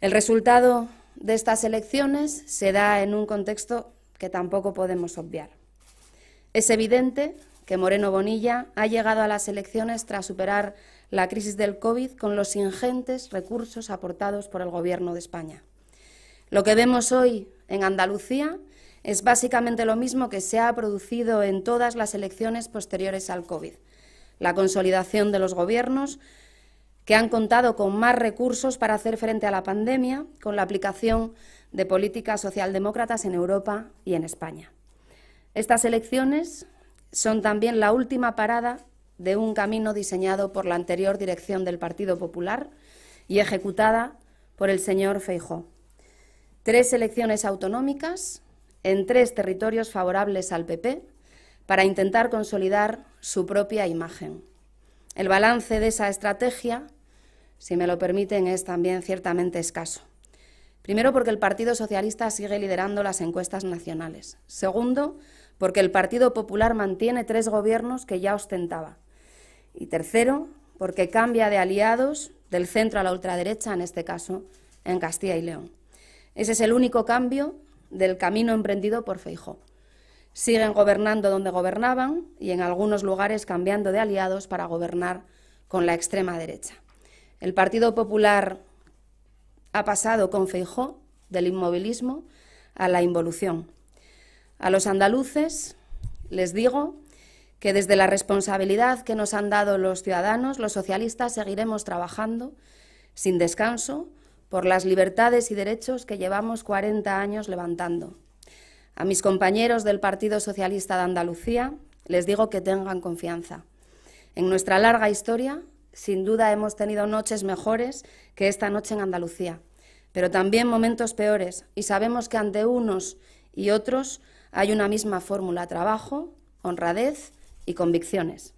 El resultado de estas elecciones se da en un contexto que tampoco podemos obviar. Es evidente que Moreno Bonilla ha llegado a las elecciones tras superar la crisis del COVID con los ingentes recursos aportados por el Gobierno de España. Lo que vemos hoy en Andalucía es básicamente lo mismo que se ha producido en todas las elecciones posteriores al COVID. La consolidación de los gobiernos, que han contado con más recursos para hacer frente a la pandemia con la aplicación de políticas socialdemócratas en Europa y en España. Estas elecciones son también la última parada de un camino diseñado por la anterior dirección del Partido Popular y ejecutada por el señor Feijó. Tres elecciones autonómicas en tres territorios favorables al PP para intentar consolidar su propia imagen. El balance de esa estrategia si me lo permiten, es también ciertamente escaso. Primero, porque el Partido Socialista sigue liderando las encuestas nacionales. Segundo, porque el Partido Popular mantiene tres gobiernos que ya ostentaba. Y tercero, porque cambia de aliados del centro a la ultraderecha, en este caso, en Castilla y León. Ese es el único cambio del camino emprendido por Feijó. Siguen gobernando donde gobernaban y en algunos lugares cambiando de aliados para gobernar con la extrema derecha. El Partido Popular ha pasado con Feijó del inmovilismo a la involución. A los andaluces les digo que desde la responsabilidad que nos han dado los ciudadanos, los socialistas seguiremos trabajando sin descanso por las libertades y derechos que llevamos 40 años levantando. A mis compañeros del Partido Socialista de Andalucía les digo que tengan confianza. En nuestra larga historia sin duda hemos tenido noches mejores que esta noche en Andalucía, pero también momentos peores y sabemos que ante unos y otros hay una misma fórmula, trabajo, honradez y convicciones.